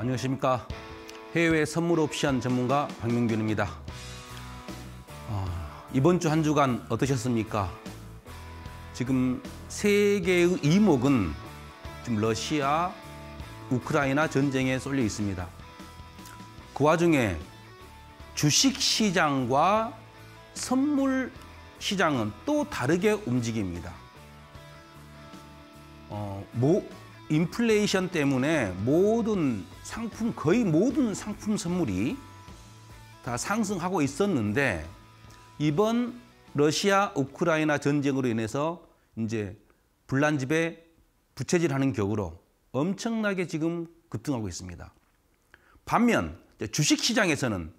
안녕하십니까. 해외 선물 옵션 전문가 박명균입니다. 아, 이번 주 한 주간 어떠셨습니까? 지금 세계의 이목은 지금 러시아, 우크라이나 전쟁에 쏠려 있습니다. 그 와중에 주식 시장과 선물 시장은 또 다르게 움직입니다. 어, 모, 인플레이션 때문에 모든 상품 거의 모든 상품 선물이 다 상승하고 있었는데 이번 러시아 우크라이나 전쟁으로 인해서 이제 불난집에 부채질하는 격으로 엄청나게 지금 급등하고 있습니다. 반면 주식 시장에서는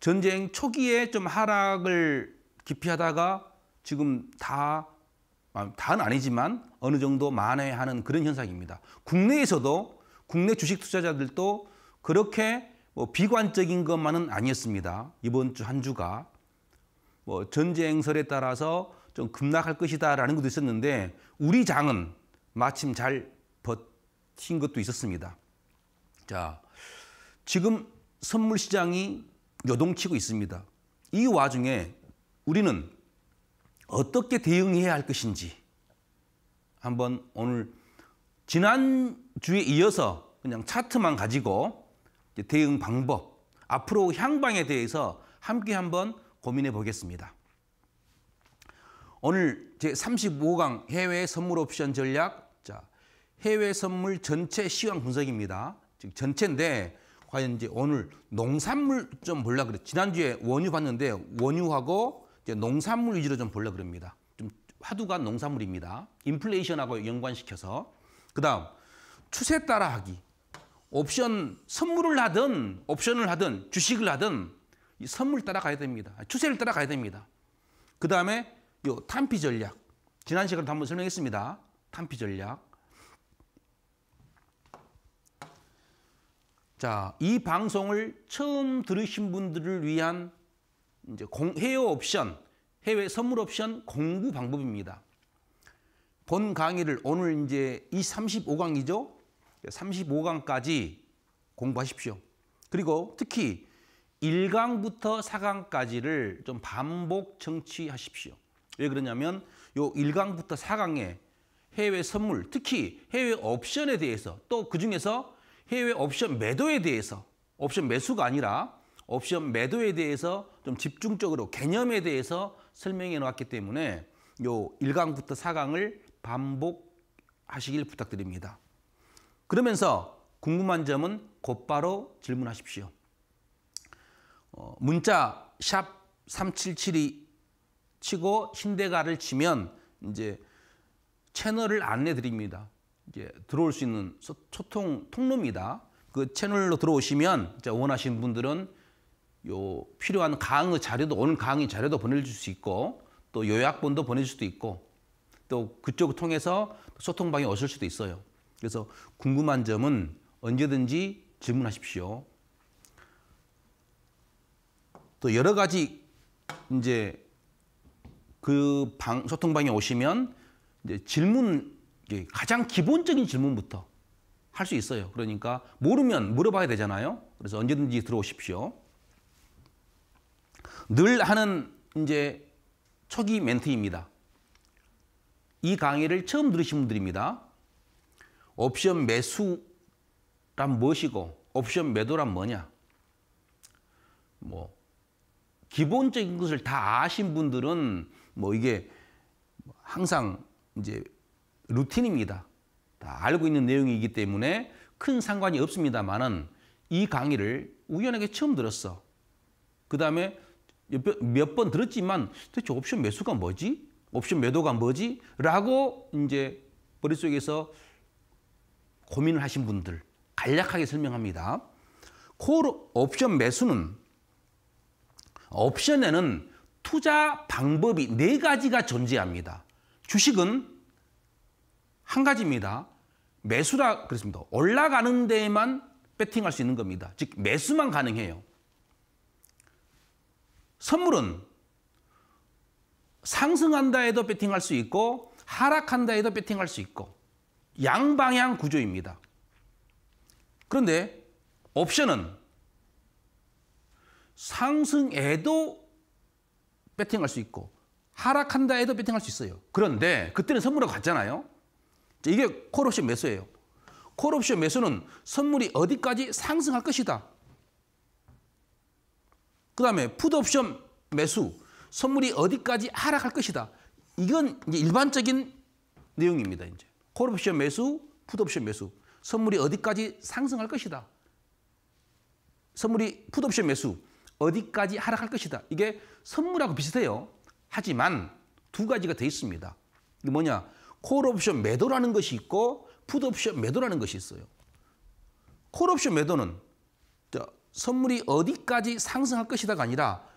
전쟁 초기에 좀 하락을 기피하다가 지금 다 아, 다는 아니지만 어느 정도 만회하는 그런 현상입니다. 국내에서도 국내 주식 투자자들도 그렇게 뭐 비관적인 것만은 아니었습니다. 이번 주 한 주가 뭐 전쟁설에 따라서 좀 급락할 것이다라는 것도 있었는데 우리 장은 마침 잘 버틴 것도 있었습니다. 자, 지금 선물 시장이 요동치고 있습니다. 이 와중에 우리는 어떻게 대응해야 할 것인지 한번 오늘 지난주에 이어서 그냥 차트만 가지고 대응 방법, 앞으로 향방에 대해서 함께 한번 고민해 보겠습니다. 오늘 제35강 해외 선물 옵션 전략 자 해외 선물 전체 시황 분석입니다. 즉 전체인데 과연 이제 오늘 농산물 좀 볼라 그래. 지난주에 원유 봤는데 원유하고 이제 농산물 위주로 좀 볼라 그럽니다. 좀 화두가 농산물입니다. 인플레이션하고 연관시켜서 그다음 추세 따라 하기. 옵션 선물을 하든 옵션을 하든 주식을 하든 이 선물 따라가야 됩니다. 아, 추세를 따라가야 됩니다. 그다음에 요 탄피 전략. 지난 시간에도 한번 설명했습니다. 탄피 전략. 자, 이 방송을 처음 들으신 분들을 위한 이제 공, 해외 옵션, 해외 선물 옵션 공부 방법입니다. 본 강의를 오늘 이제 이 35강이죠. 35강까지 공부하십시오. 그리고 특히 1강부터 4강까지를 좀 반복 정치하십시오. 왜 그러냐면 요 1강부터 4강에 해외 선물, 특히 해외 옵션에 대해서 또 그중에서 해외 옵션 매도에 대해서 옵션 매수가 아니라 옵션 매도에 대해서 좀 집중적으로 개념에 대해서 설명해 놓았기 때문에 요 1강부터 4강을 반복하시길 부탁드립니다. 그러면서 궁금한 점은 곧바로 질문하십시오. 어, 문자 샵 3772 치고 신대가를 치면 이제 채널을 안내 드립니다. 이제 들어올 수 있는 소통 통로입니다. 그 채널로 들어오시면 원하시는 분들은 요 필요한 강의 자료도 오늘 강의 자료도 보내줄 수 있고 또 요약본도 보내줄 수도 있고 또 그쪽을 통해서 소통방이 오실 수도 있어요. 그래서 궁금한 점은 언제든지 질문하십시오. 또 여러 가지 이제 그 방, 소통방에 오시면 이제 질문 가장 기본적인 질문부터 할 수 있어요. 그러니까 모르면 물어봐야 되잖아요. 그래서 언제든지 들어오십시오. 늘 하는 이제 초기 멘트입니다. 이 강의를 처음 들으신 분들입니다. 옵션 매수란 무엇이고 옵션 매도란 뭐냐? 뭐 기본적인 것을 다 아신 분들은 뭐 이게 항상 이제 루틴입니다. 다 알고 있는 내용이기 때문에 큰 상관이 없습니다만은 이 강의를 우연하게 처음 들었어. 그 다음에 몇 번 들었지만 대체 옵션 매수가 뭐지? 옵션 매도가 뭐지? 라고 이제 머릿속에서 고민을 하신 분들 간략하게 설명합니다. 콜 옵션 매수는 옵션에는 투자 방법이 네 가지가 존재합니다. 주식은 한 가지입니다. 매수라 그렇습니다. 올라가는 데에만 배팅할 수 있는 겁니다. 즉 매수만 가능해요. 선물은 상승한다 해도 배팅할 수 있고 하락한다 해도 배팅할 수 있고 양방향 구조입니다. 그런데 옵션은 상승해도 배팅할 수 있고 하락한다 해도 배팅할 수 있어요. 그런데 그때는 선물하고 갔잖아요. 이게 콜옵션 매수예요. 콜옵션 매수는 선물이 어디까지 상승할 것이다. 그 다음에 푸드옵션 매수 선물이 어디까지 하락할 것이다. 이건 이제 일반적인 내용입니다. 이제 콜옵션 매수, 풋옵션 매수. 선물이 어디까지 상승할 것이다. 선물이 풋옵션 매수 어디까지 하락할 것이다. 이게 선물하고 비슷해요. 하지만 두 가지가 더 있습니다. 이게 뭐냐? 콜옵션 매도라는 것이 있고 풋옵션 매도라는 것이 있어요. 콜옵션 매도는 선물이 어디까지 상승할 것이다가 아니라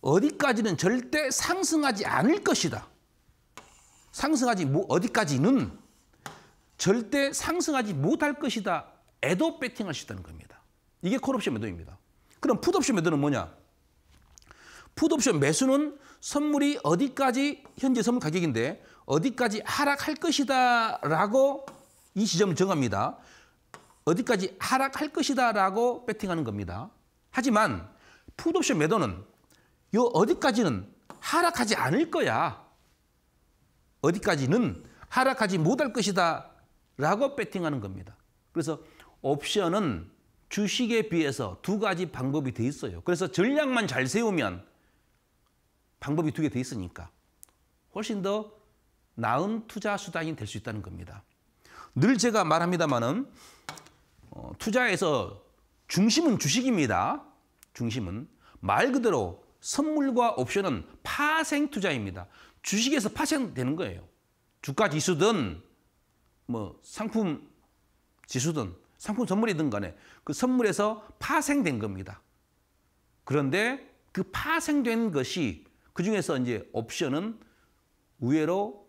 어디까지는 절대 상승하지 않을 것이다. 상승하지 뭐 어디까지는 절대 상승하지 못할 것이다. 애도 배팅할 수 있다는 겁니다. 이게 콜옵션 매도입니다. 그럼 풋옵션 매도는 뭐냐? 풋옵션 매수는 선물이 어디까지 현재 선물 가격인데 어디까지 하락할 것이다 라고 이 지점을 정합니다. 어디까지 하락할 것이다 라고 배팅하는 겁니다. 하지만 풋옵션 매도는 요 어디까지는 하락하지 않을 거야. 어디까지는 하락하지 못할 것이다 라고 배팅하는 겁니다. 그래서 옵션은 주식에 비해서 두 가지 방법이 돼 있어요. 그래서 전략만 잘 세우면 방법이 두 개 돼 있으니까 훨씬 더 나은 투자 수단이 될 수 있다는 겁니다. 늘 제가 말합니다마는 어, 투자에서 중심은 주식입니다. 중심은 말 그대로 선물과 옵션은 파생 투자입니다. 주식에서 파생되는 거예요. 주가 지수든 뭐 상품 지수든 상품 선물이든 간에 그 선물에서 파생된 겁니다. 그런데 그 파생된 것이 그중에서 이제 옵션은 의외로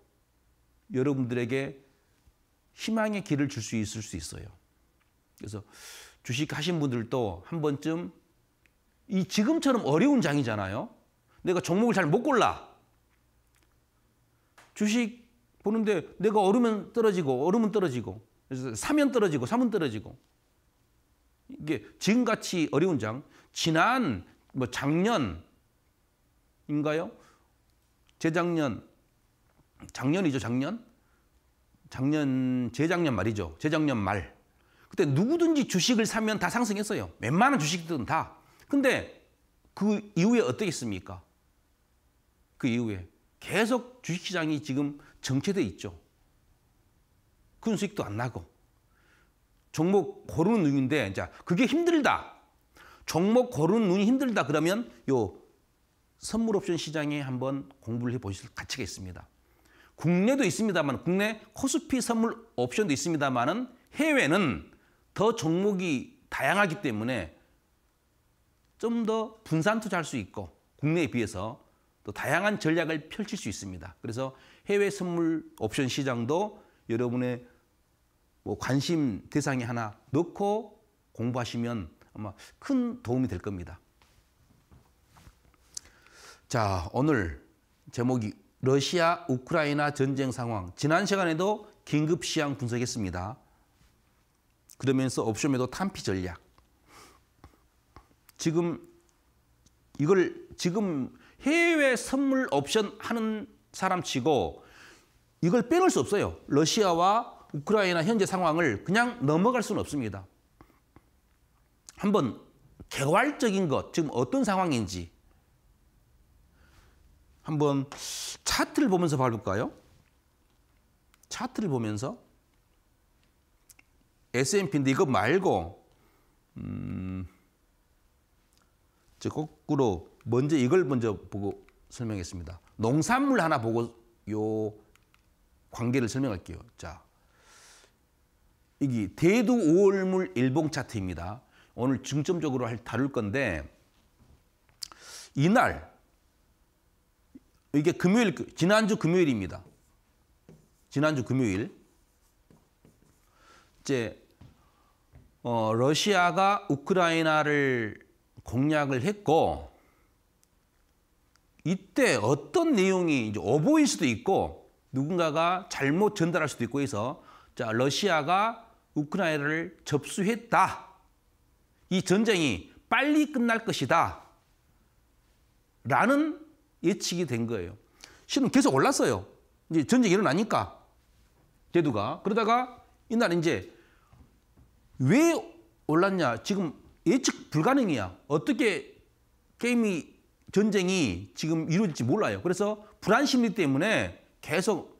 여러분들에게 희망의 길을 줄 수 있을 수 있어요. 그래서 주식 하신 분들도 한 번쯤 이 지금처럼 어려운 장이잖아요. 내가 종목을 잘 못 골라. 주식 보는데 내가 얼으면 떨어지고 얼으면 떨어지고 사면 떨어지고 사면 떨어지고 이게 지금같이 어려운 장 지난 뭐 작년인가요? 재작년 작년이죠 작년 작년 재작년 말이죠 재작년 말 그때 누구든지 주식을 사면 다 상승했어요 웬만한 주식들은 다 근데 그 이후에 어떻겠습니까? 그 이후에 계속 주식시장이 지금 정체돼 있죠. 큰 수익도 안 나고 종목 고르는 눈인데 이 그게 힘들다. 종목 고르는 눈이 힘들다 그러면 요 선물 옵션 시장에 한번 공부를 해보실 가치가 있습니다. 국내도 있습니다만 국내 코스피 선물 옵션도 있습니다만은 해외는 더 종목이 다양하기 때문에 좀더 분산 투자할 수 있고 국내에 비해서 또 다양한 전략을 펼칠 수 있습니다. 그래서 해외 선물 옵션 시장도 여러분의 뭐 관심 대상이 하나 넣고 공부하시면 아마 큰 도움이 될 겁니다. 자, 오늘 제목이 러시아 우크라이나 전쟁 상황. 지난 시간에도 긴급 시황 분석했습니다. 그러면서 옵션에도 탄피 전략. 지금 이걸 지금 해외 선물 옵션 하는 사람 치고 이걸 빼놓을 수 없어요. 러시아와 우크라이나 현재 상황을 그냥 넘어갈 수는 없습니다. 한번 개괄적인 것, 지금 어떤 상황인지 한번 차트를 보면서 봐볼까요? 차트를 보면서 S&P인데 이거 말고 음... 저 거꾸로 먼저 이걸 먼저 보고 설명했습니다. 농산물 하나 보고 요 관계를 설명할게요. 자, 이게 대두 오월물 일봉 차트입니다. 오늘 중점적으로 다룰 건데 이날 이게 금요일 지난주 금요일입니다. 지난주 금요일 이제 어, 러시아가 우크라이나를 공략을 했고 이때 어떤 내용이 이제 오보일 수도 있고 누군가가 잘못 전달할 수도 있고 해서 자 러시아가 우크라이나를 접수했다. 이 전쟁이 빨리 끝날 것이다. 라는 예측이 된 거예요. 실은 계속 올랐어요. 이제 전쟁이 일어나니까. 대두가. 그러다가 이날 이제 왜 올랐냐. 지금 예측 불가능이야. 어떻게 게임이 전쟁이 지금 이루어질지 몰라요. 그래서 불안 심리 때문에 계속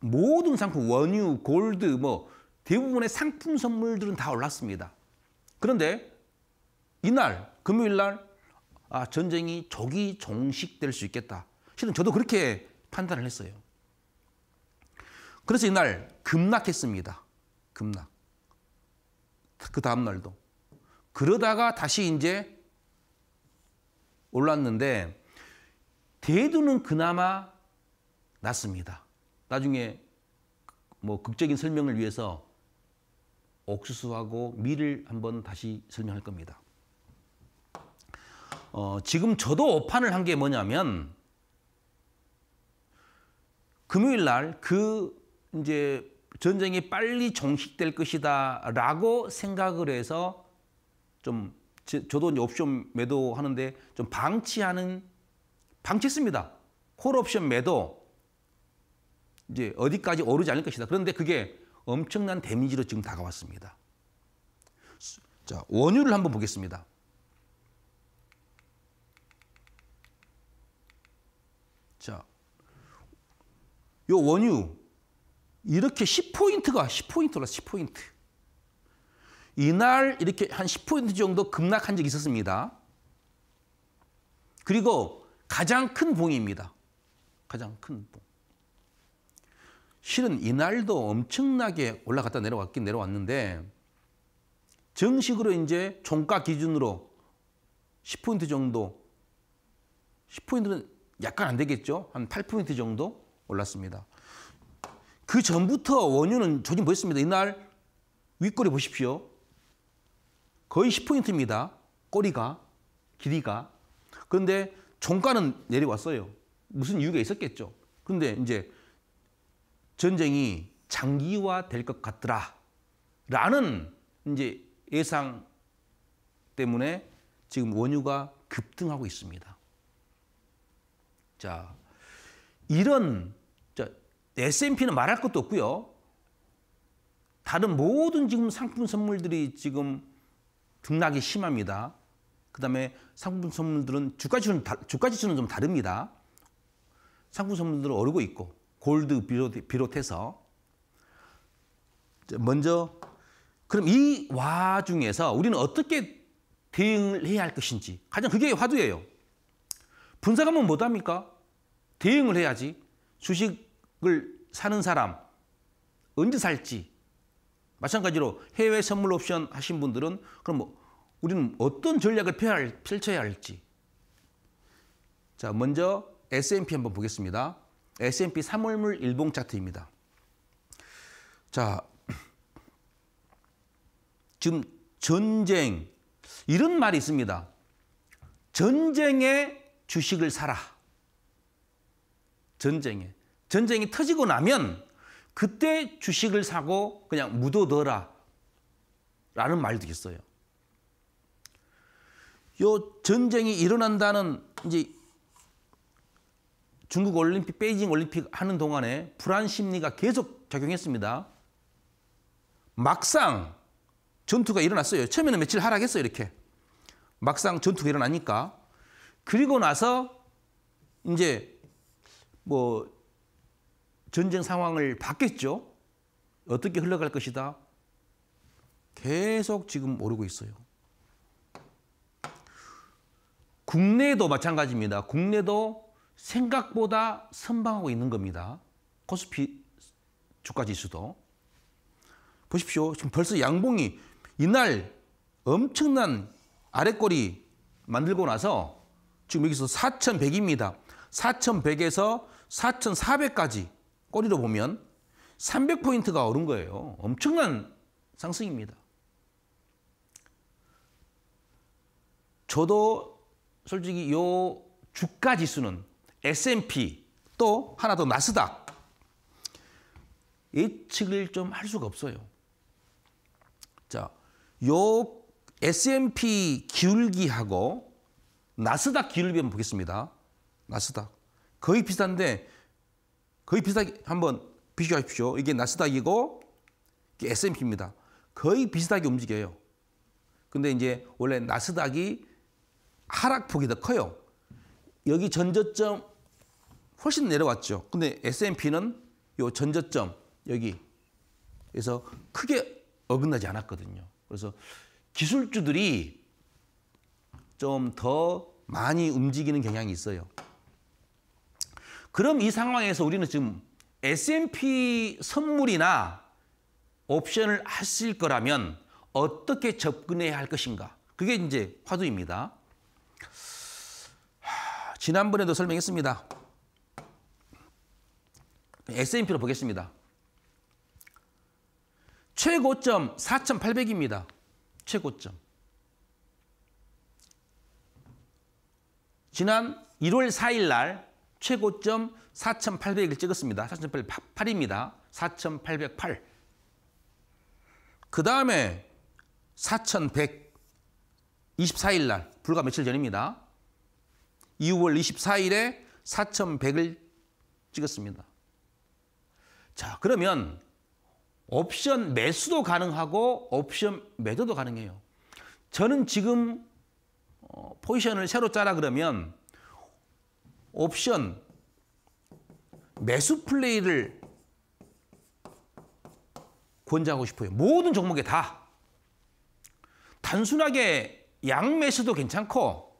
모든 상품, 원유, 골드 뭐 대부분의 상품 선물들은 다 올랐습니다. 그런데 이날 금요일 날 아, 전쟁이 조기 종식될 수 있겠다. 실은 저도 그렇게 판단을 했어요. 그래서 이날 급락했습니다. 급락. 그 다음 날도. 그러다가 다시 이제 올랐는데 대두는 그나마 낫습니다. 나중에 뭐 극적인 설명을 위해서 옥수수하고 밀을 한번 다시 설명할 겁니다. 어, 지금 저도 오판을 한 게 뭐냐면 금요일 날 그 이제 전쟁이 빨리 종식될 것이다라고 생각을 해서 좀 제, 저도 이제 옵션 매도 하는데 좀 방치하는 방치했습니다. 콜 옵션 매도 이제 어디까지 오르지 않을 것이다. 그런데 그게 엄청난 데미지로 지금 다가왔습니다. 자, 원유를 한번 보겠습니다. 자, 요 원유 이렇게 10포인트가 10포인트 라 10포인트. 이날 이렇게 한 10% 정도 급락한 적이 있었습니다. 그리고 가장 큰 봉입니다. 가장 큰 봉. 실은 이날도 엄청나게 올라갔다 내려왔긴 내려왔는데 정식으로 이제 종가 기준으로 10포인트 정도 10포인트는 약간 안 되겠죠? 한 8포인트 정도 올랐습니다. 그 전부터 원유는 조짐 보였습니다. 이날 윗꼬리 보십시오. 거의 10포인트입니다. 꼬리가, 길이가. 그런데 종가는 내려왔어요. 무슨 이유가 있었겠죠. 근데 이제 전쟁이 장기화 될 것 같더라. 라는 이제 예상 때문에 지금 원유가 급등하고 있습니다. 자, 이런 자, S&P는 말할 것도 없고요. 다른 모든 지금 상품 선물들이 지금 등락이 심합니다. 그 다음에 상품 선물들은 주가지수는, 주가지수는 좀 다릅니다. 상품 선물들은 오르고 있고 골드 비롯해서 먼저 그럼 이 와중에서 우리는 어떻게 대응을 해야 할 것인지 가장 그게 화두예요. 분석하면 못합니까? 뭐 대응을 해야지. 주식을 사는 사람 언제 살지 마찬가지로 해외 선물 옵션 하신 분들은 그럼 뭐 우리는 어떤 전략을 펼쳐야 할지. 자, 먼저 S&P 한번 보겠습니다. S&P 3월물 일봉 차트입니다. 자, 지금 전쟁 이런 말이 있습니다. 전쟁에 주식을 사라. 전쟁에. 전쟁이 터지고 나면 그때 주식을 사고 그냥 묻어둬라 라는 말도 있어요. 요 전쟁이 일어난다는 이제 중국 올림픽 베이징 올림픽 하는 동안에 불안 심리가 계속 작용했습니다. 막상 전투가 일어났어요. 처음에는 며칠 하락했어요, 이렇게. 막상 전투가 일어나니까. 그리고 나서 이제 뭐 전쟁 상황을 봤겠죠. 어떻게 흘러갈 것이다. 계속 지금 모르고 있어요. 국내도 마찬가지입니다. 국내도 생각보다 선방하고 있는 겁니다. 코스피 주가 지수도. 보십시오. 지금 벌써 양봉이 이날 엄청난 아래꼬리 만들고 나서 지금 여기서 4,100입니다. 4,100에서 4,400까지 꼬리로 보면 300포인트가 오른 거예요. 엄청난 상승입니다. 저도 솔직히 요 주가 지수는 S&P 또 하나 더 나스닥 예측을 좀 할 수가 없어요. 자, 요 S&P 기울기하고 나스닥 기울기 한번 보겠습니다. 나스닥 거의 비슷한데 거의 비슷하게 한번 비교하십시오. 이게 나스닥이고 이게 S&P입니다. 거의 비슷하게 움직여요. 근데 이제 원래 나스닥이 하락폭이 더 커요. 여기 전저점 훨씬 내려왔죠. 근데 S&P는 요 전저점 여기 그서 크게 어긋나지 않았거든요. 그래서 기술주들이 좀 더 많이 움직이는 경향이 있어요. 그럼 이 상황에서 우리는 지금 S&P 선물이나 옵션을 하실 거라면 어떻게 접근해야 할 것인가? 그게 이제 화두입니다. 지난번에도 설명했습니다. S&P로 보겠습니다. 최고점 4,800입니다. 최고점. 지난 1월 4일 날 최고점 4,800을 찍었습니다. 4,808입니다. 4,808. 그 다음에 4 1 24일 날, 불과 며칠 전입니다. 2월 24일에 4,100을 찍었습니다. 자, 그러면 옵션 매수도 가능하고 옵션 매도도 가능해요. 저는 지금 어, 포지션을 새로 짜라 그러면 옵션 매수 플레이를 권장하고 싶어요. 모든 종목에 다. 단순하게 양 매수도 괜찮고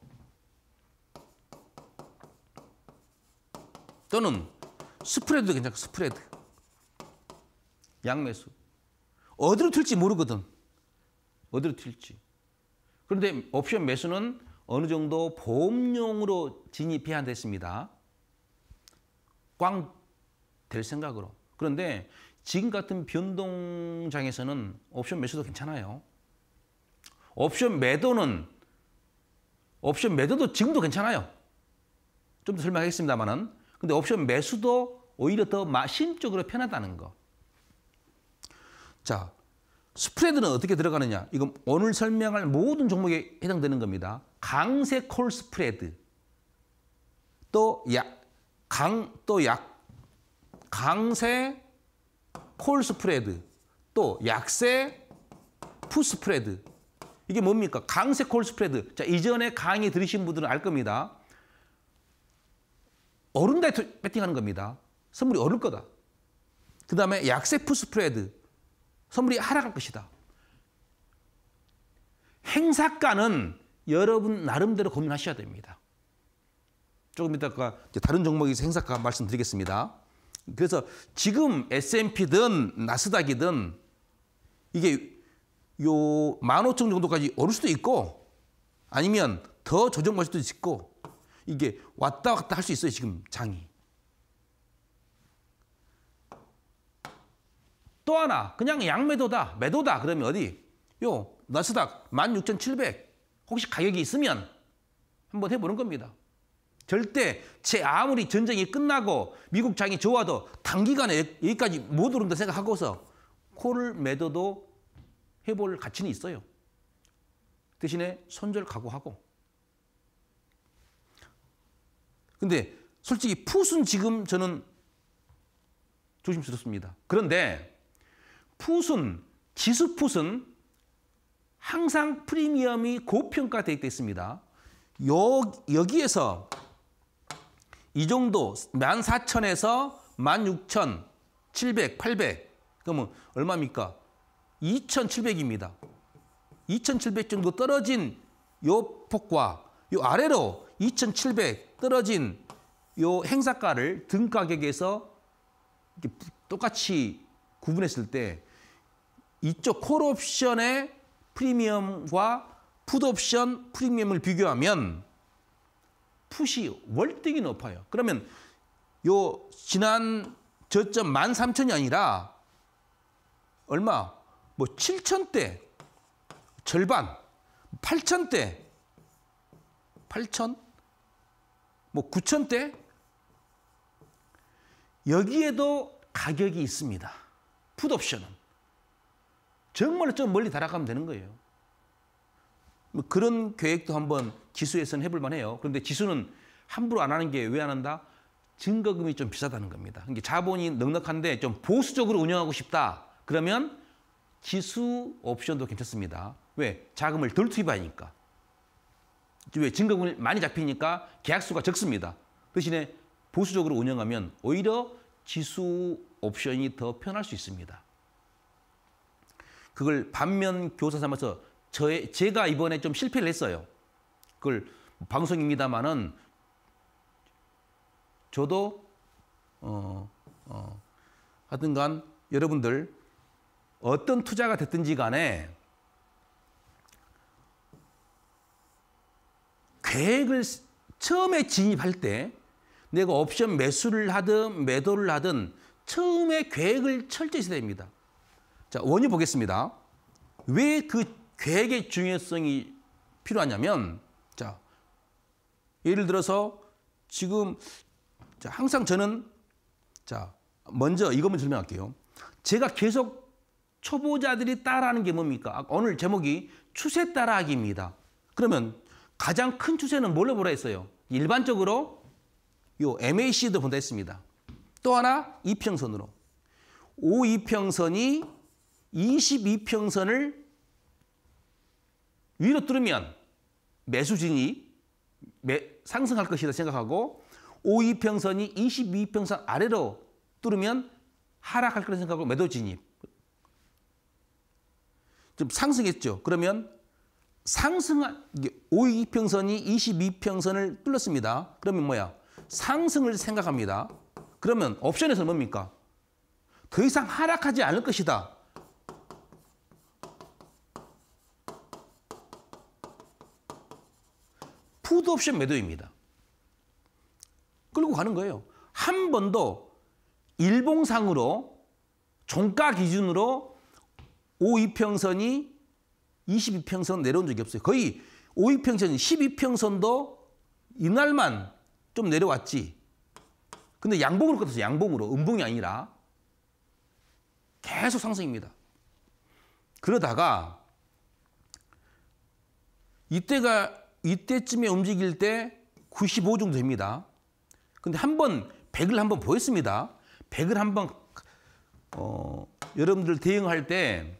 또는 스프레드도 괜찮고 스프레드. 양 매수. 어디로 튈지 모르거든. 어디로 튈지. 그런데 옵션 매수는 어느 정도 보험용으로 진입해야 됐습니다. 꽝 될 생각으로. 그런데 지금 같은 변동장에서는 옵션 매수도 괜찮아요. 옵션 매도는 옵션 매도도 지금도 괜찮아요. 좀 더 설명하겠습니다만은. 근데 옵션 매수도 오히려 더 심적으로 편하다는 거. 자, 스프레드는 어떻게 들어가느냐? 이건 오늘 설명할 모든 종목에 해당되는 겁니다. 강세 콜 스프레드. 또 약, 강, 또 약. 강세 콜 스프레드. 또 약세 푸 스프레드. 이게 뭡니까? 강세 콜 스프레드. 자, 이전에 강의 들으신 분들은 알 겁니다. 어른다이 배팅하는 겁니다. 선물이 어를 거다. 그 다음에 약세 푸 스프레드. 선물이 하락할 것이다. 행사가는 여러분 나름대로 고민하셔야 됩니다. 조금 이따가 그 다른 종목에서 행사가 말씀드리겠습니다. 그래서 지금 S&P든 나스닥이든 이게 요15,000 정도까지 오를 수도 있고 아니면 더 조정할 수도 있고 이게 왔다 갔다 할 수 있어요, 지금 장이. 또 하나 그냥 양매도다 매도다 그러면 어디 요 나스닥 16,700 혹시 가격이 있으면 한번 해보는 겁니다. 절대 제 아무리 전쟁이 끝나고 미국 장이 좋아도 단기간에 여기까지 못 오른다 생각하고서 콜 매도도 해볼 가치는 있어요. 대신에 손절 각오하고. 근데 솔직히 푸순 지금 저는 조심스럽습니다. 그런데 푸순, 지수 푸순 항상 프리미엄이 고평가되어 있습니다. 여, 여기에서 이 정도 14,000에서 16,000, 700, 800 그러면 얼마입니까? 2,700입니다. 2,700 정도 떨어진 요 폭과 요 아래로 2,700 떨어진 요 행사가를 등가격에서 똑같이 구분했을 때 이쪽 콜옵션의 프리미엄과 푸드옵션 프리미엄을 비교하면 푸시 월등히 높아요. 그러면 요 지난 저점 1 3 0이 아니라 얼마? 뭐7 0대 절반, 8 0대8 0뭐9 0대 여기에도 가격이 있습니다. 푸드옵션은 정말로 좀 멀리 달아가면 되는 거예요. 뭐 그런 계획도 한번 지수에서는 해볼 만해요. 그런데 지수는 함부로 안 하는 게 왜 안 한다? 증거금이 좀 비싸다는 겁니다. 그러니까 자본이 넉넉한데 좀 보수적으로 운영하고 싶다. 그러면 지수 옵션도 괜찮습니다. 왜? 자금을 덜 투입하니까. 왜? 증거금이 많이 잡히니까 계약수가 적습니다. 대신에 보수적으로 운영하면 오히려 지수 옵션이 더 편할 수 있습니다. 그걸 반면 교사 삼아서 저의, 제가 이번에 좀 실패를 했어요. 그걸 방송입니다만은 저도 어, 어, 하여튼간 여러분들 어떤 투자가 됐든지 간에 계획을 처음에 진입할 때 내가 옵션 매수를 하든 매도를 하든 처음에 계획을 철저히 있어야 됩니다. 자, 원인 보겠습니다. 왜 그 계획의 중요성이 필요하냐면, 자, 예를 들어서 지금 자, 항상 저는 자, 먼저 이것만 설명할게요. 제가 계속 초보자들이 따라하는 게 뭡니까? 오늘 제목이 추세 따라하기입니다. 그러면 가장 큰 추세는 뭘로 보라 했어요? 일반적으로 요 MAC도 본다 했습니다. 또 하나 이평선으로. 오이평선이 22평선을 위로 뚫으면 매수진이 매, 상승할 것이다 생각하고 오이평선이 22평선 아래로 뚫으면 하락할 거라 생각하고 매도 진입. 좀 상승했죠. 그러면 상승한 52평선이 22평선을 뚫렸습니다. 그러면 뭐야? 상승을 생각합니다. 그러면 옵션에서 는 뭡니까? 더 이상 하락하지 않을 것이다. 푸드 옵션 매도입니다. 끌고 가는 거예요. 한 번도 일봉상으로 종가 기준으로 52평선이 22평선 내려온 적이 없어요. 거의 52평선, 12평선도 이날만 좀 내려왔지. 근데 양봉으로 끝났어 양봉으로. 음봉이 아니라. 계속 상승입니다. 그러다가 이때가 이때쯤에 움직일 때 95 정도 됩니다. 근데 한 번 100을 한 번 보였습니다. 100을 한번 어, 여러분들 대응할 때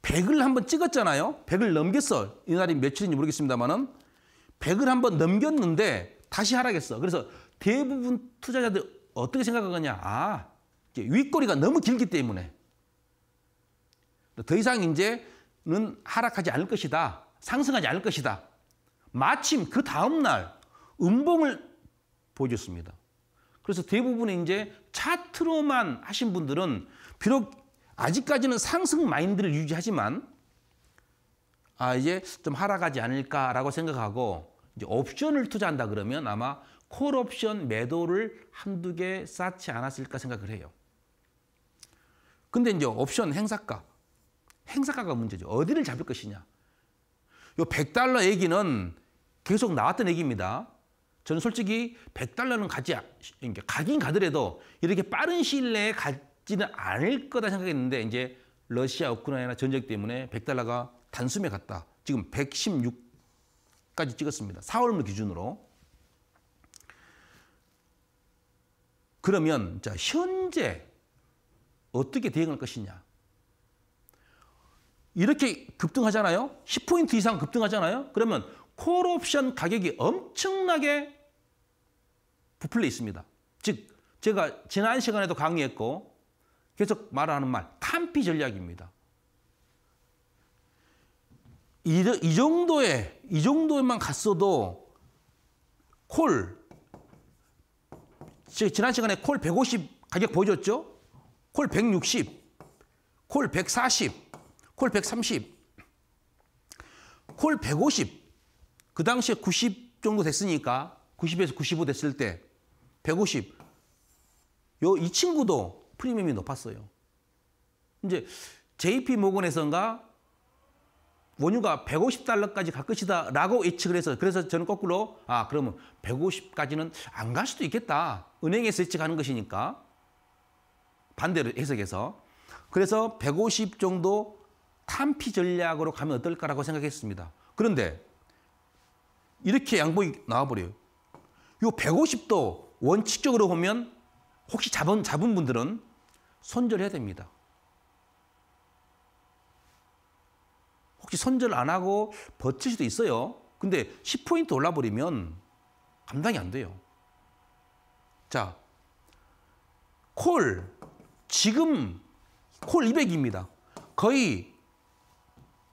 100을 한 번 찍었잖아요. 100을 넘겼어. 이날이 며칠인지 모르겠습니다만은 100을 한 번 넘겼는데 다시 하락했어. 그래서 대부분 투자자들 어떻게 생각하느냐. 아, 윗꼬리가 너무 길기 때문에 더 이상 이제는 하락하지 않을 것이다. 상승하지 않을 것이다. 마침 그 다음 날 음봉을 보여줬습니다. 그래서 대부분의 이제 차트로만 하신 분들은 비록 아직까지는 상승 마인드를 유지하지만 아 이제 좀 하락하지 않을까라고 생각하고 이제 옵션을 투자한다 그러면 아마 콜옵션 매도를 한두 개 쌓지 않았을까 생각을 해요. 근데 이제 옵션 행사가, 행사가가 문제죠. 어디를 잡을 것이냐. 요 100달러 얘기는 계속 나왔던 얘기입니다. 저는 솔직히 100달러는 가지, 가긴 가더라도 이렇게 빠른 시일 내에 가지는 않을 거다 생각했는데 이제 러시아, 우크라이나 전쟁 때문에 100달러가 단숨에 갔다. 지금 116까지 찍었습니다. 4월 기준으로. 그러면 자 현재 어떻게 대응할 것이냐. 이렇게 급등하잖아요. 10포인트 이상 급등하잖아요. 그러면 콜옵션 가격이 엄청나게 부풀려 있습니다. 즉 제가 지난 시간에도 강의했고 계속 말하는 말, 탄피 전략입니다. 이, 이 정도에, 이 정도에만 갔어도 콜, 지난 시간에 콜 150 가격 보여줬죠? 콜 160, 콜 140, 콜 130, 콜 150. 그 당시에 90 정도 됐으니까 90에서 95 됐을 때 150. 요이 친구도 프리미엄이 높았어요. 이제 JP 모건에선가 원유가 150달러까지 갈 것이다 라고 예측을 해서 그래서 저는 거꾸로 아 그러면 150까지는 안 갈 수도 있겠다 은행에서 예측하는 것이니까 반대로 해석해서 그래서 150 정도 탄피 전략으로 가면 어떨까라고 생각했습니다. 그런데 이렇게 양봉이 나와버려요. 요 150도 원칙적으로 보면 혹시 잡은, 잡은 분들은 손절해야 됩니다. 혹시 손절 안 하고 버틸 수도 있어요. 근데 10포인트 올라버리면 감당이 안 돼요. 자, 콜 지금 콜 200입니다. 거의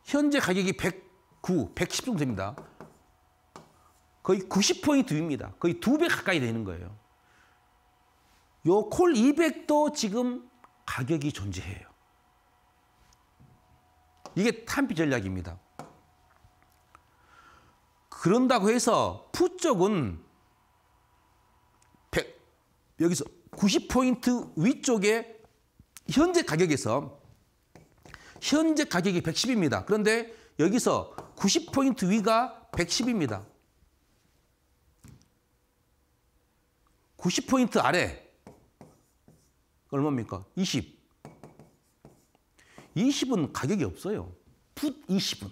현재 가격이 109, 110 정도 됩니다. 거의 90포인트입니다. 거의 두배 가까이 되는 거예요. 요 콜 200도 지금 가격이 존재해요. 이게 탄피 전략입니다. 그런다고 해서 푸 쪽은 여기서 90포인트 위쪽에 현재 가격에서 현재 가격이 110입니다. 그런데 여기서 90포인트 위가 110입니다. 90포인트 아래 얼마입니까? 20. 20은 가격이 없어요. 풋 20은.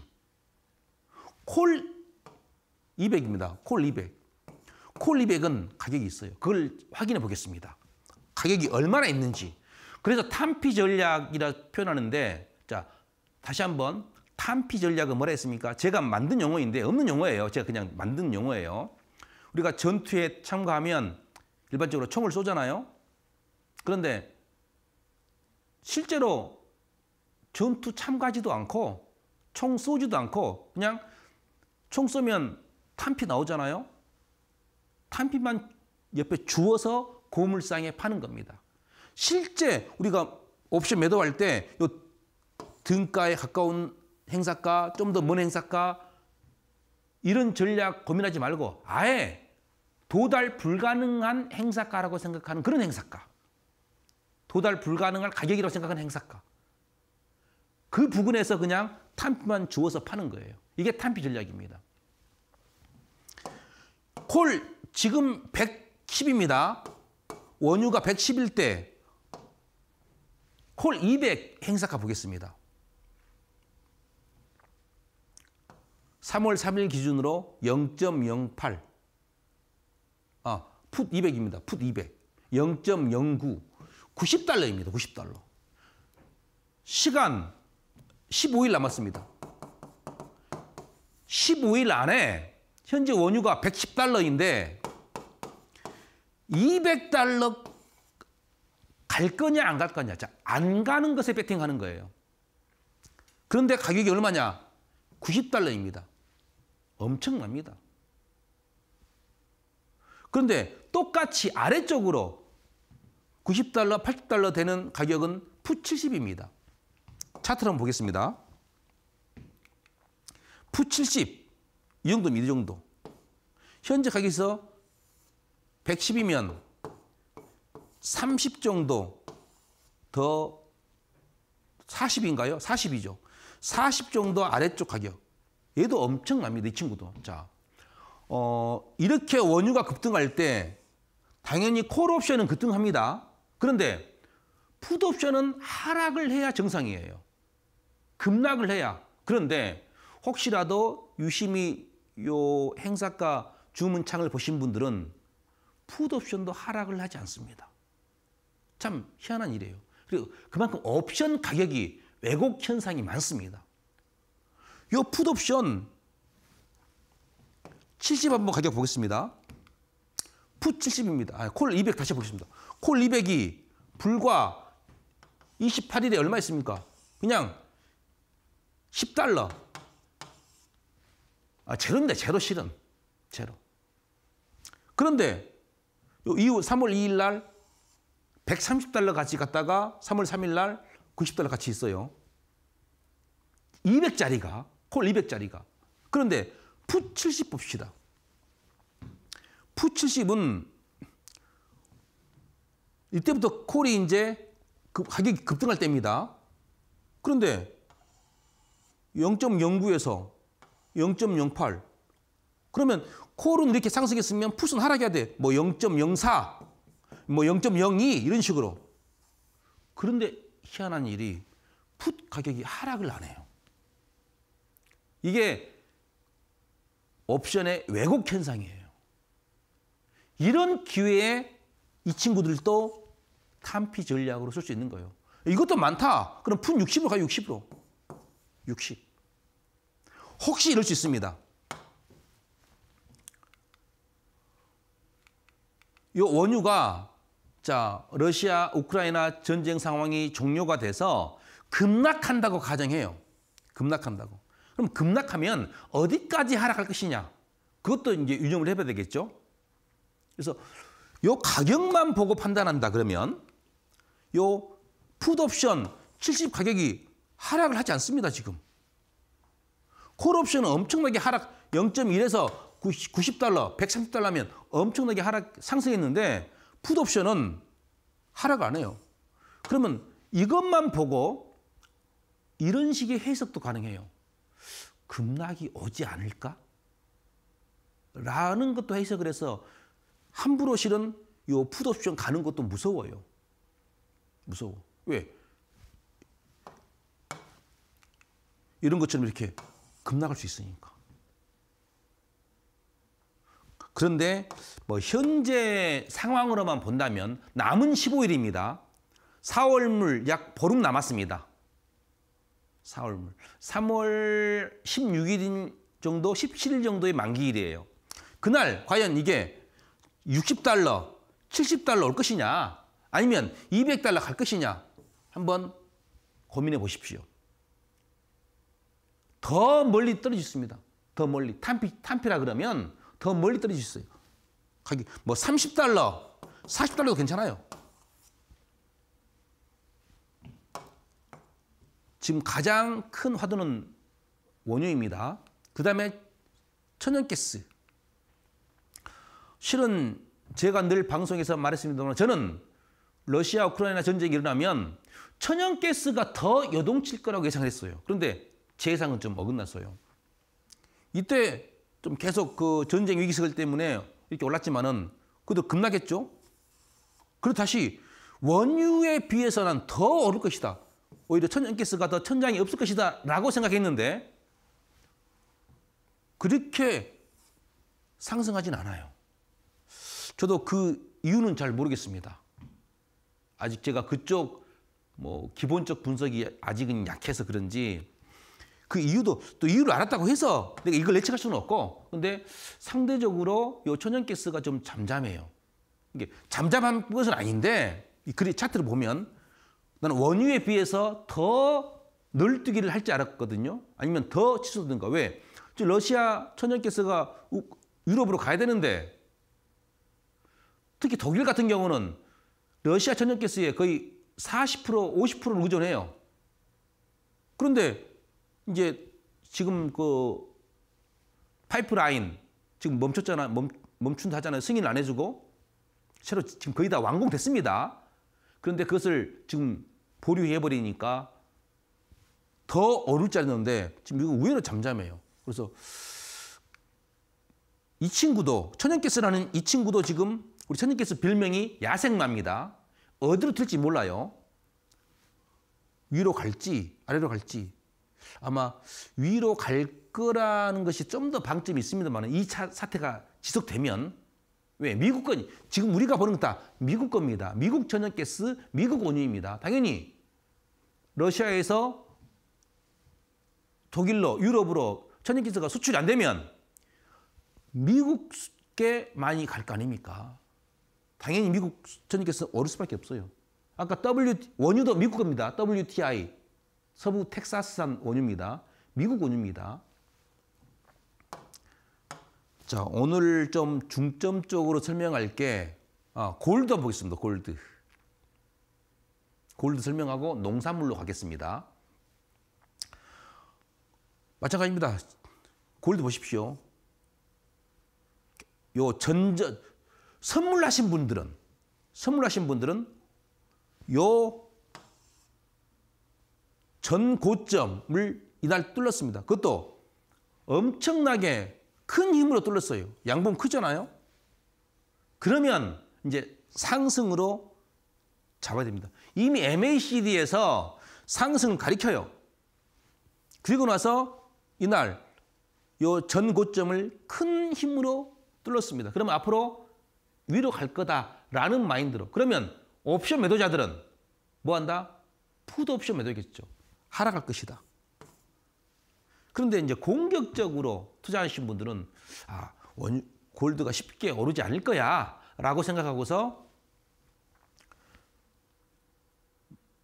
콜 200입니다. 콜 200. 콜리백은 가격이 있어요. 그걸 확인해 보겠습니다. 가격이 얼마나 있는지. 그래서 탄피 전략이라 표현하는데 자 다시 한번 탄피 전략은 뭐라 했습니까? 제가 만든 용어인데 없는 용어예요. 제가 그냥 만든 용어예요. 우리가 전투에 참가하면 일반적으로 총을 쏘잖아요. 그런데 실제로 전투 참가하지도 않고 총 쏘지도 않고 그냥 총 쏘면 탄피 나오잖아요. 탄피만 옆에 주워서 고물상에 파는 겁니다. 실제 우리가 옵션 매도할 때요 등가에 가까운 행사가 좀 더 먼 행사가 이런 전략 고민하지 말고 아예 도달 불가능한 행사가라고 생각하는 그런 행사가 도달 불가능할 가격이라고 생각하는 행사가 그 부근에서 그냥 탄피만 주워서 파는 거예요. 이게 탄피 전략입니다. 콜 지금 110입니다. 원유가 110일 때콜 200 행사가 보겠습니다. 3월 3일 기준으로 0.08 아, 풋 200입니다. 풋 200. 0.09 90달러입니다. 90달러. 시간 15일 남았습니다. 15일 안에 현재 원유가 110달러인데 200달러 갈 거냐 안 갈 거냐. 자, 안 가는 것에 베팅하는 거예요. 그런데 가격이 얼마냐? 90달러입니다. 엄청납니다. 그런데 똑같이 아래쪽으로 90달러, 80달러 되는 가격은 푸70입니다. 차트를 한번 보겠습니다. 푸70, 이 정도입니다. 이 정도. 현재 가격에서 110이면 30 정도 더 40인가요? 40이죠. 40 정도 아래쪽 가격. 얘도 엄청납니다. 이 친구도. 자, 어, 이렇게 원유가 급등할 때 당연히 콜옵션은 급등합니다. 그런데 푸드옵션은 하락을 해야 정상이에요. 급락을 해야. 그런데 혹시라도 유심히 요 행사가 주문창을 보신 분들은 푸드옵션도 하락을 하지 않습니다. 참 희한한 일이에요. 그리고 그만큼 옵션 가격이 왜곡 현상이 많습니다. 요 풋옵션 70 한번 가격 보겠습니다. 풋 70입니다. 아, 콜200 다시 보겠습니다. 콜 200이 불과 28일에 얼마 있습니까? 그냥 10달러. 아, 제로입니다. 제로 실은. 제로. 그런데 이후 3월 2일 날 130달러 같이 갔다가 3월 3일 날 90달러 같이 있어요. 200짜리가 콜 200짜리가. 그런데 푸70 봅시다. 푸70은 이때부터 콜이 이제 가격이 급등할 때입니다. 그런데 0.09에서 0.08 그러면 콜은 이렇게 상승했으면 풋은 하락해야 돼. 뭐 0.04, 뭐 0.02 이런 식으로. 그런데 희한한 일이 풋 가격이 하락을 안 해요. 이게 옵션의 왜곡 현상이에요. 이런 기회에 이 친구들도 탄피 전략으로 쓸 수 있는 거예요. 이것도 많다. 그럼 푼 60으로 가요, 60으로. 60. 혹시 이럴 수 있습니다. 이 원유가 자, 러시아 우크라이나 전쟁 상황이 종료가 돼서 급락한다고 가정해요. 급락한다고. 그럼 급락하면 어디까지 하락할 것이냐? 그것도 이제 유념을 해봐야 되겠죠. 그래서 요 가격만 보고 판단한다 그러면 요 풋옵션 70 가격이 하락을 하지 않습니다, 지금. 콜옵션은 엄청나게 하락 0.1에서 90, 달러 130달러면 엄청나게 하락 상승했는데 풋옵션은 하락 안 해요. 그러면 이것만 보고 이런 식의 해석도 가능해요. 급락이 오지 않을까? 라는 것도 해석을 해서 함부로 실은 요 풋옵션 가는 것도 무서워요. 무서워. 왜? 이런 것처럼 이렇게 급락할 수 있으니까. 그런데 뭐 현재 상황으로만 본다면 남은 15일입니다. 4월물 약 보름 남았습니다. 4월물. 3월 16일 정도, 17일 정도의 만기일이에요. 그날 과연 이게 60달러, 70달러 올 것이냐 아니면 200달러 갈 것이냐 한번 고민해 보십시오. 더 멀리 떨어졌습니다. 더 멀리. 탄피, 탄피라 그러면 더 멀리 떨어질 수 있어요. 가격뭐 30달러, 40달러도 괜찮아요. 지금 가장 큰 화두는 원유입니다. 그 다음에 천연가스. 실은 제가 늘 방송에서 말했습니다만 저는 러시아 우크라이나 전쟁이 일어나면 천연가스가 더 여동칠 거라고 예상했어요. 그런데 제 예상은 좀 어긋났어요. 이때 좀 계속 그 전쟁 위기설 시 때문에 이렇게 올랐지만은 그래도 급락했죠. 그리고 다시 원유에 비해서는 더 오를 것이다. 오히려 천연가스가 더 천장이 없을 것이다 라고 생각했는데 그렇게 상승하진 않아요. 저도 그 이유는 잘 모르겠습니다. 아직 제가 그쪽 뭐 기본적 분석이 아직은 약해서 그런지 그 이유도 또 이유를 알았다고 해서 내가 이걸 예측할 수는 없고 근데 상대적으로 요 천연가스가 좀 잠잠해요. 이게 잠잠한 것은 아닌데 이 그리 차트를 보면 나는 원유에 비해서 더 널뛰기를 할 줄 알았거든요. 아니면 더 치솟든가 왜? 러시아 천연가스가 유럽으로 가야 되는데 특히 독일 같은 경우는 러시아 천연가스에 거의 40% 50%를 의존해요. 그런데 이제 지금 그 파이프라인 지금 멈췄잖아 멈, 멈춘다 하잖아요. 승인을 안 해주고 새로 지금 거의 다 완공됐습니다. 그런데 그것을 지금 보류해버리니까 더 어를 자는데 지금 이거 우회로 잠잠해요. 그래서 이 친구도 천연께서라는이 친구도 지금 우리 천연께서 별명이 야생마입니다. 어디로 튈지 몰라요. 위로 갈지 아래로 갈지 아마 위로 갈 거라는 것이 좀 더 방점이 있습니다만 이 차, 사태가 지속되면 왜 미국 건 지금 우리가 보는 것다 미국 겁니다. 미국 전역 가스 미국 원유입니다. 당연히 러시아에서 독일로 유럽으로 천연 기스가 수출이 안 되면 미국께 많이 갈 거 아닙니까? 당연히 미국 천연 기스 오를 수밖에 없어요. 아까 W 원유도 미국 겁니다. WTI 서부 텍사스산 원유입니다. 미국 원유입니다. 자, 오늘 좀 중점적으로 설명할 게 아, 골드 한번 보겠습니다. 골드. 골드 설명하고 농산물로 가겠습니다. 마찬가지입니다. 골드 보십시오. 요 전전 선물하신 분들은 선물하신 분들은 요전 고점을 이날 뚫렸습니다. 그것도 엄청나게 큰 힘으로 뚫렸어요. 양봉 크잖아요. 그러면 이제 상승으로 잡아야 됩니다. 이미 MACD에서 상승을 가리켜요. 그리고 나서 이날 요 전 고점을 큰 힘으로 뚫렸습니다. 그럼 앞으로 위로 갈 거다라는 마인드로. 그러면 옵션 매도자들은 뭐 한다? 푸드 옵션 매도겠죠. 하락할 것이다. 그런데 이제 공격적으로 투자하신 분들은 아, 원, 골드가 쉽게 오르지 않을 거야 라고 생각하고서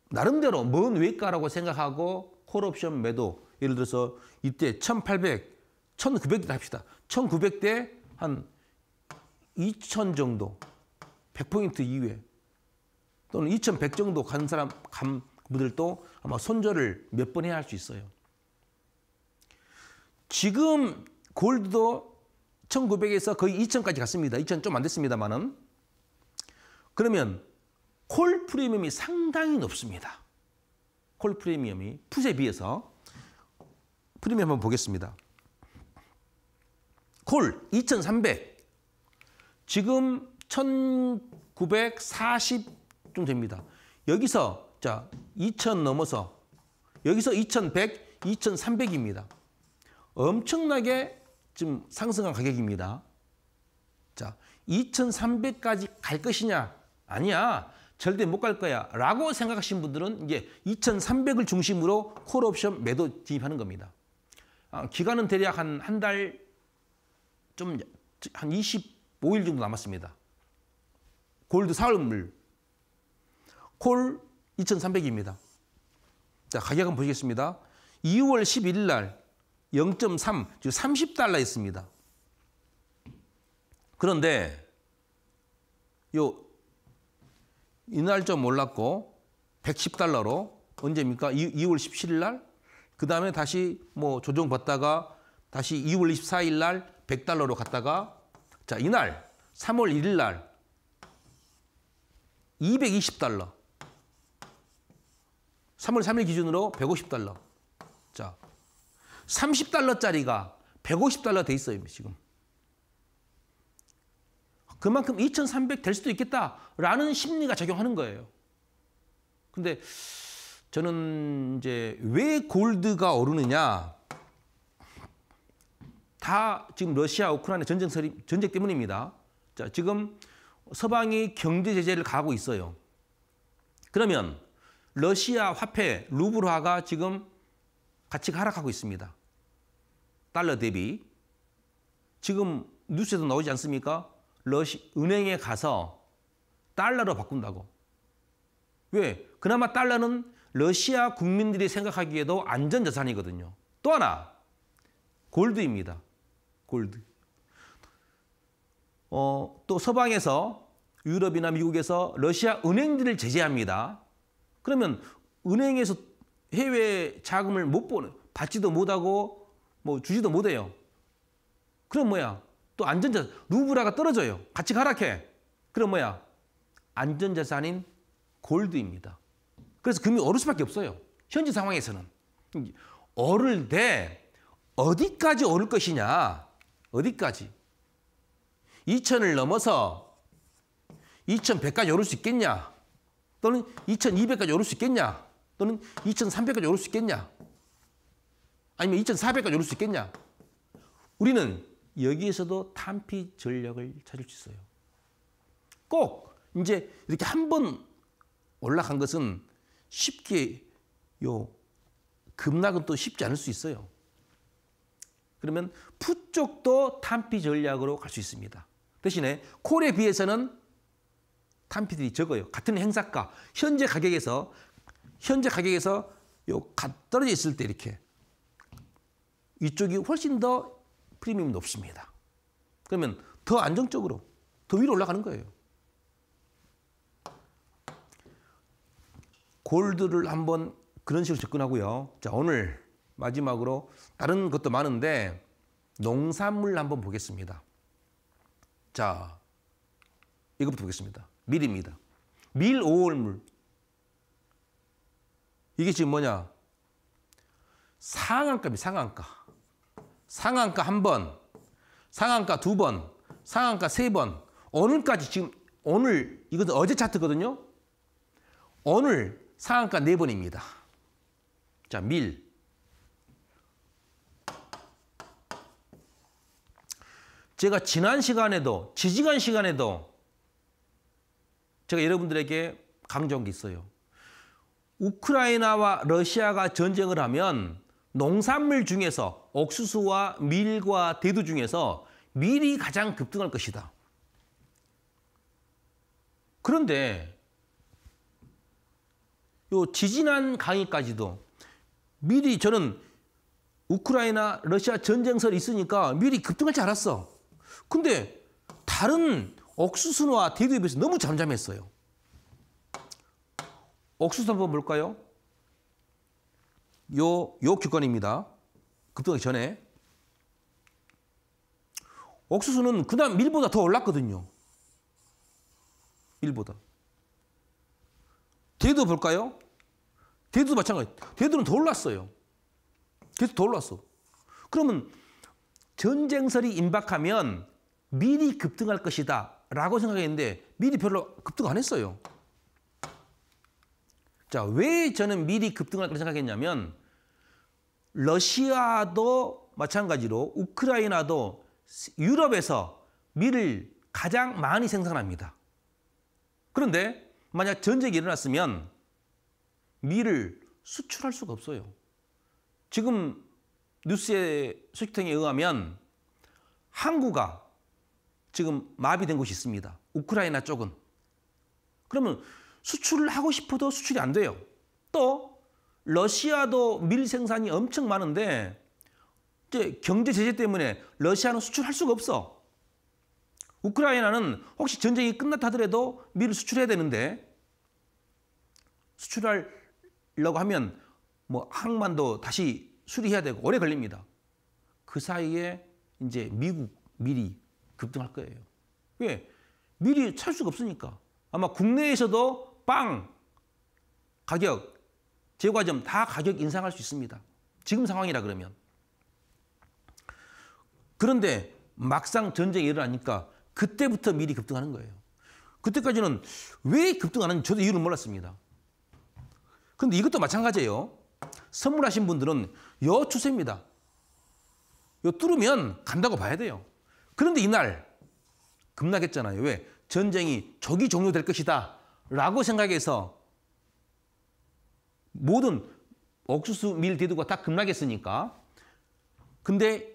나름대로 먼 외가라고 생각하고 콜옵션 매도 예를 들어서 이때 1800, 1900대 합시다. 1900대 한 2000 정도 100포인트 이후 또는 2100 정도 간 사람 간 그분들도 아마 손절을 몇 번 해야 할 수 있어요. 지금 골드도 1900에서 거의 2000까지 갔습니다. 2000 좀 안 됐습니다만은. 그러면 콜 프리미엄이 상당히 높습니다. 콜 프리미엄이 풋에 비해서 프리미엄 한번 보겠습니다. 콜 2300. 지금 1940 좀 됩니다. 여기서 자, 2천 넘어서 여기서 2,100, 2,300입니다. 엄청나게 지금 상승한 가격입니다. 자, 2,300까지 갈 것이냐? 아니야. 절대 못 갈 거야. 라고 생각하신 분들은 이게 2,300을 중심으로 콜옵션 매도 진입하는 겁니다. 아, 기간은 대략 한 한 달 좀 한 25일 정도 남았습니다. 골드 사흘물. 콜 2,300입니다. 자, 가격 은 보시겠습니다. 2월 11일 날 0.3, 즉 30달러 있습니다. 그런데 요 이날 좀 올랐고 110달러로 언제입니까? 2, 월 17일 날. 그다음에 다시 뭐 조정 받다가 다시 2월 24일 날 100달러로 갔다가 자, 이날 3월 1일 날 220달러. 3월 3일 기준으로 150달러. 자, 30달러짜리가 150달러 돼 있어요, 지금. 그만큼 2,300 될 수도 있겠다라는 심리가 작용하는 거예요. 근데 저는 이제 왜 골드가 오르느냐? 다 지금 러시아 우크라이나 전쟁 전쟁 때문입니다. 자, 지금 서방이 경제 제재를 가하고 있어요. 그러면 러시아 화폐 루블화가 지금 가치가 하락하고 있습니다. 달러 대비. 지금 뉴스에도 나오지 않습니까? 러시 은행에 가서 달러로 바꾼다고. 왜? 그나마 달러는 러시아 국민들이 생각하기에도 안전자산이거든요. 또 하나, 골드입니다. 골드. 어, 또 서방에서 유럽이나 미국에서 러시아 은행들을 제재합니다. 그러면 은행에서 해외 자금을 못 보는, 받지도 못하고 뭐 주지도 못해요. 그럼 뭐야? 또 안전자 루브라가 떨어져요. 같이 가락해. 그럼 뭐야? 안전자산인 골드입니다. 그래서 금이 오를 수밖에 없어요. 현재 상황에서는. 오를 때 어디까지 오를 것이냐? 어디까지? 2천을 넘어서 2,100까지 오를 수 있겠냐? 또는 2200까지 오를 수 있겠냐? 또는 2300까지 오를 수 있겠냐? 아니면 2400까지 오를 수 있겠냐? 우리는 여기에서도 탄피 전략을 찾을 수 있어요. 꼭 이제 이렇게 한 번 올라간 것은 쉽게 요 급락은 또 쉽지 않을 수 있어요. 그러면 푸 쪽도 탄피 전략으로 갈 수 있습니다. 대신에 콜에 비해서는 탄피들이 적어요. 같은 행사가 현재 가격에서 현재 가격에서 요 떨어져 있을 때 이렇게 이쪽이 훨씬 더 프리미엄이 높습니다. 그러면 더 안정적으로 더 위로 올라가는 거예요. 골드를 한번 그런 식으로 접근하고요. 자, 오늘 마지막으로 다른 것도 많은데 농산물 한번 보겠습니다. 자, 이것부터 보겠습니다. 밀입니다. 밀 5월물. 이게 지금 뭐냐? 상한가입니다. 상한가. 상한가 한 번, 상한가 두 번, 상한가 세 번. 오늘까지 지금 오늘 이건 어제 차트거든요. 오늘 상한가 네 번입니다. 자, 밀. 제가 지난 시간에도 지지간 시간에도 제가 여러분들에게 강조한 게 있어요. 우크라이나와 러시아가 전쟁을 하면 농산물 중에서 옥수수와 밀과 대두 중에서 밀이 가장 급등할 것이다. 그런데 요 지지난 강의까지도 미리 저는 우크라이나 러시아 전쟁설 있으니까 미리 급등할 줄 알았어. 근데 다른 옥수수와 대두에 비해서 너무 잠잠했어요. 옥수수 한번 볼까요? 요, 요 기관입니다. 급등하기 전에. 옥수수는 그다음 밀보다 더 올랐거든요. 밀보다. 대두 볼까요? 대두도 마찬가지. 대두는 더 올랐어요. 계속 더 올랐어. 그러면 전쟁설이 임박하면 미리 급등할 것이다. 라고 생각했는데 미리 별로 급등 안 했어요. 자, 왜 저는 미리 급등할 거라 생각했냐면 러시아도 마찬가지로 우크라이나도 유럽에서 밀을 가장 많이 생산합니다. 그런데 만약 전쟁이 일어났으면 밀을 수출할 수가 없어요. 지금 뉴스의 소식통에 의하면 항구가 지금 마비된 곳이 있습니다. 우크라이나 쪽은. 그러면 수출을 하고 싶어도 수출이 안 돼요. 또 러시아도 밀 생산이 엄청 많은데 이제 경제 제재 때문에 러시아는 수출할 수가 없어. 우크라이나는 혹시 전쟁이 끝났다 하더라도 밀을 수출해야 되는데 수출하려고 하면 뭐 항만도 다시 수리해야 되고 오래 걸립니다. 그 사이에 이제 미국 미리 급등할 거예요. 왜? 미리 찰 수가 없으니까. 아마 국내에서도 빵, 가격, 제과점 다 가격 인상할 수 있습니다. 지금 상황이라 그러면. 그런데 막상 전쟁이 일어나니까 그때부터 미리 급등하는 거예요. 그때까지는 왜 급등하는지 저도 이유를 몰랐습니다. 근데 이것도 마찬가지예요. 선물하신 분들은 여 추세입니다. 요 뚫으면 간다고 봐야 돼요. 그런데 이날 급락했잖아요. 왜? 전쟁이 적이 종료될 것이다 라고 생각해서 모든 옥수수 밀 대두가 다 급락했으니까 근데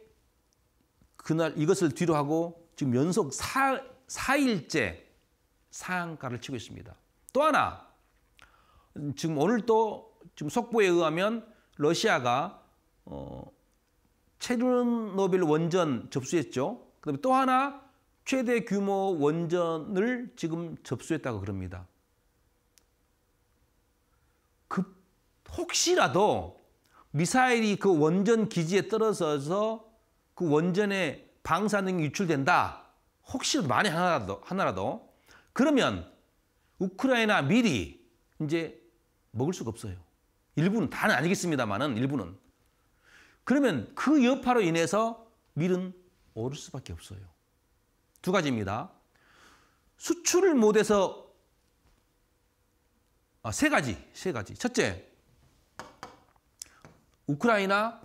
그날 이것을 뒤로 하고 지금 연속 4, 4일째 상가를 치고 있습니다. 또 하나 지금 오늘 또 지금 속보에 의하면 러시아가 어, 체르노빌 원전 접수했죠. 그다음에 또 하나 최대 규모 원전을 지금 접수했다고 그럽니다. 그 혹시라도 미사일이 그 원전 기지에 떨어져서 그 원전에 방사능이 유출된다. 혹시 만에 하나라도 하나라도 그러면 우크라이나 미리 이제 먹을 수가 없어요. 일부는 다는 아니겠습니다만은 일부는 그러면 그 여파로 인해서 밀은 오를 수밖에 없어요. 두 가지입니다. 수출을 못해서 아, 세 가지, 세 가지. 첫째, 우크라이나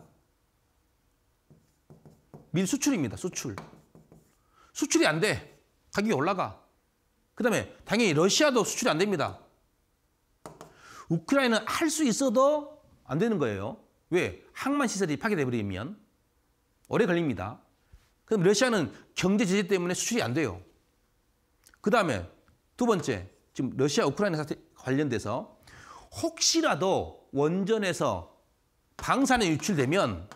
밀 수출입니다. 수출. 수출이 안 돼. 가격이 올라가. 그 다음에 당연히 러시아도 수출이 안 됩니다. 우크라이나는 할 수 있어도 안 되는 거예요. 왜? 항만 시설이 파괴돼버리면 오래 걸립니다. 그럼 러시아는 경제 제재 때문에 수출이 안 돼요. 그 다음에 두 번째, 지금 러시아 우크라이나 사태 관련돼서 혹시라도 원전에서 방사능 유출되면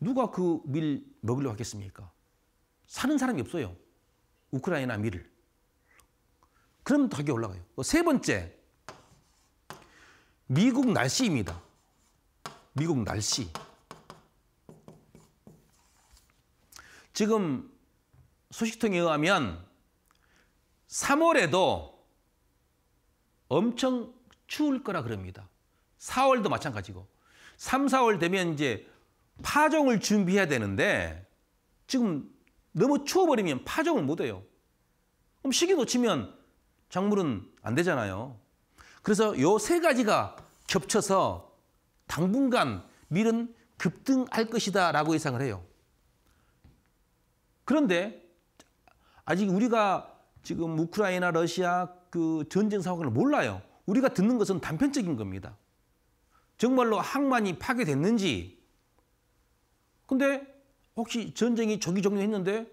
누가 그 밀 먹으려고 하겠습니까? 사는 사람이 없어요. 우크라이나 밀을. 그럼 가격이 올라가요. 그 세 번째, 미국 날씨입니다. 미국 날씨. 지금 소식통에 의하면 3월에도 엄청 추울 거라 그럽니다. 4월도 마찬가지고 3, 4월 되면 이제 파종을 준비해야 되는데 지금 너무 추워버리면 파종을 못해요. 그럼 시기 놓치면 작물은 안 되잖아요. 그래서 요 세 가지가 겹쳐서 당분간 밀은 급등할 것이다 라고 예상을 해요. 그런데 아직 우리가 지금 우크라이나 러시아 그 전쟁 상황을 몰라요. 우리가 듣는 것은 단편적인 겁니다. 정말로 항만이 파괴됐는지 근데 혹시 전쟁이 조기 종료했는데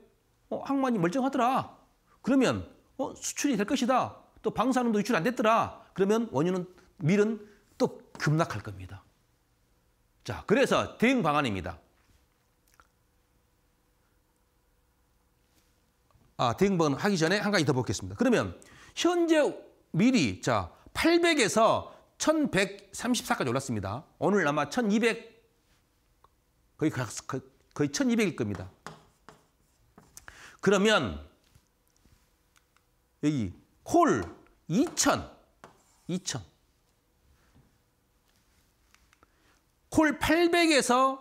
어, 항만이 멀쩡하더라. 그러면 어, 수출이 될 것이다. 또 방사능도 유출 안 됐더라. 그러면 원유는 밀은 또 급락할 겁니다. 자, 그래서 대응 방안입니다. 아, 대응번 하기 전에 한 가지 더 보겠습니다. 그러면 현재 미리 자 800에서 1134까지 올랐습니다. 오늘 아마 1200 거의 거의 1200일 겁니다. 그러면 여기 콜 2000 2000 콜 800에서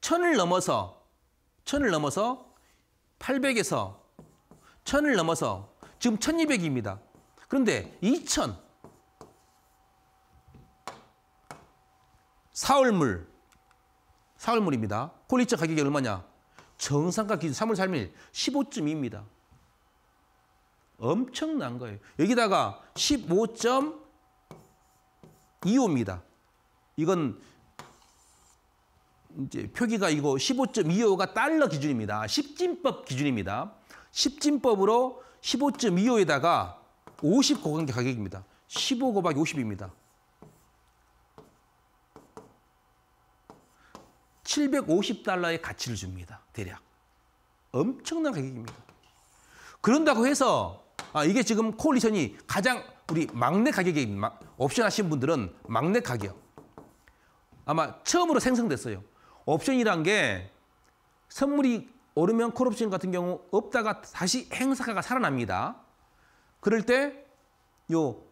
1000을 넘어서 1000을 넘어서 800에서 천을 넘어서 지금 천이백입니다 그런데 이천 사월물 사월물입니다. 콜리차 가격이 얼마냐? 정상가 기준 3월 3일 15.2입니다. 엄청난 거예요. 여기다가 15.25입니다. 이건 이제 표기가 이거 15.25가 달러 기준입니다. 십진법 기준입니다. 1 0진법으로 15.25에다가 50고강게 가격입니다. 15 곱하기 50입니다. 750달러의 가치를 줍니다. 대략. 엄청난 가격입니다. 그런다고 해서 아, 이게 지금 콜리션이 가장 우리 막내 가격이 옵션 하신 분들은 막내 가격. 아마 처음으로 생성됐어요. 옵션이란 게 선물이 오르면 콜옵션 같은 경우 없다가 다시 행사가 살아납니다. 그럴 때 요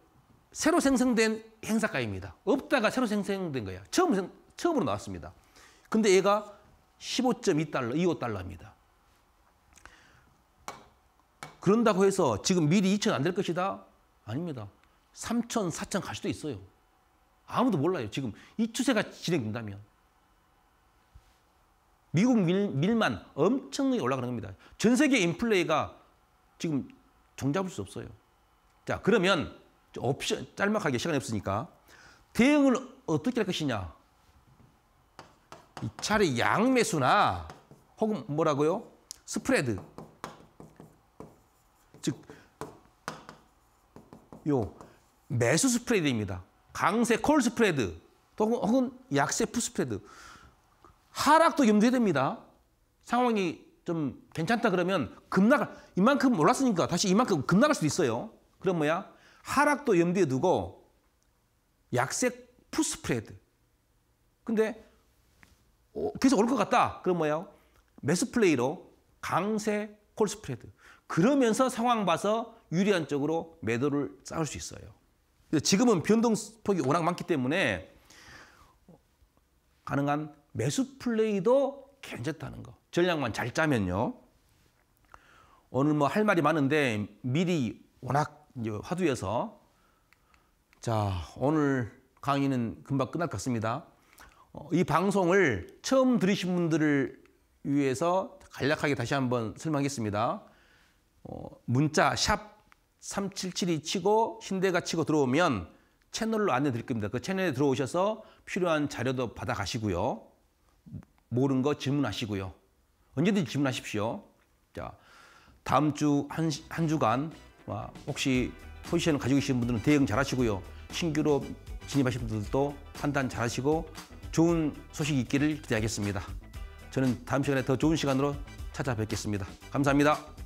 새로 생성된 행사가입니다. 없다가 새로 생성된 거예 처음, 처음으로 나왔습니다. 근데 얘가 15.2달러, 25달러입니다. 그런다고 해서 지금 미리 2천 안 될 것이다? 아닙니다. 3천, 4천 갈 수도 있어요. 아무도 몰라요. 지금 이 추세가 진행된다면. 미국 밀, 밀만 엄청나게 올라가는 겁니다. 전 세계 인플레이가 지금 종잡을 수 없어요. 자 그러면 옵션 짤막하게 시간이 없으니까 대응을 어떻게 할 것이냐. 차라 양매수나 혹은 뭐라고요? 스프레드. 즉, 요 매수 스프레드입니다. 강세 콜 스프레드 혹은 약세 푸 스프레드. 하락도 염두에 됩니다. 상황이 좀 괜찮다 그러면 급락 이만큼 올랐으니까 다시 이만큼 급락할 수도 있어요. 그럼 뭐야? 하락도 염두에 두고 약색 푸스프레드. 근데 어, 계속 올 것 같다. 그럼 뭐야? 매스플레이로 강세 콜스프레드. 그러면서 상황 봐서 유리한 쪽으로 매도를 쌓을 수 있어요. 지금은 변동폭이 워낙 많기 때문에 가능한 매수 플레이도 괜찮다는 거. 전략만 잘 짜면요. 오늘 뭐 할 말이 많은데 미리 워낙 화두여서 자 오늘 강의는 금방 끝날 것 같습니다. 어, 이 방송을 처음 들으신 분들을 위해서 간략하게 다시 한번 설명하겠습니다. 어, 문자 샵3772 치고 신대가 치고 들어오면 채널로 안내 드릴 겁니다. 그 채널에 들어오셔서 필요한 자료도 받아가시고요. 모르는 거 질문하시고요. 언제든지 질문하십시오. 자, 다음 주한한 주간 혹시 포지션을 가지고 계신 분들은 대응 잘하시고요. 신규로 진입하신 분들도 판단 잘하시고 좋은 소식이 있기를 기대하겠습니다. 저는 다음 시간에 더 좋은 시간으로 찾아뵙겠습니다. 감사합니다.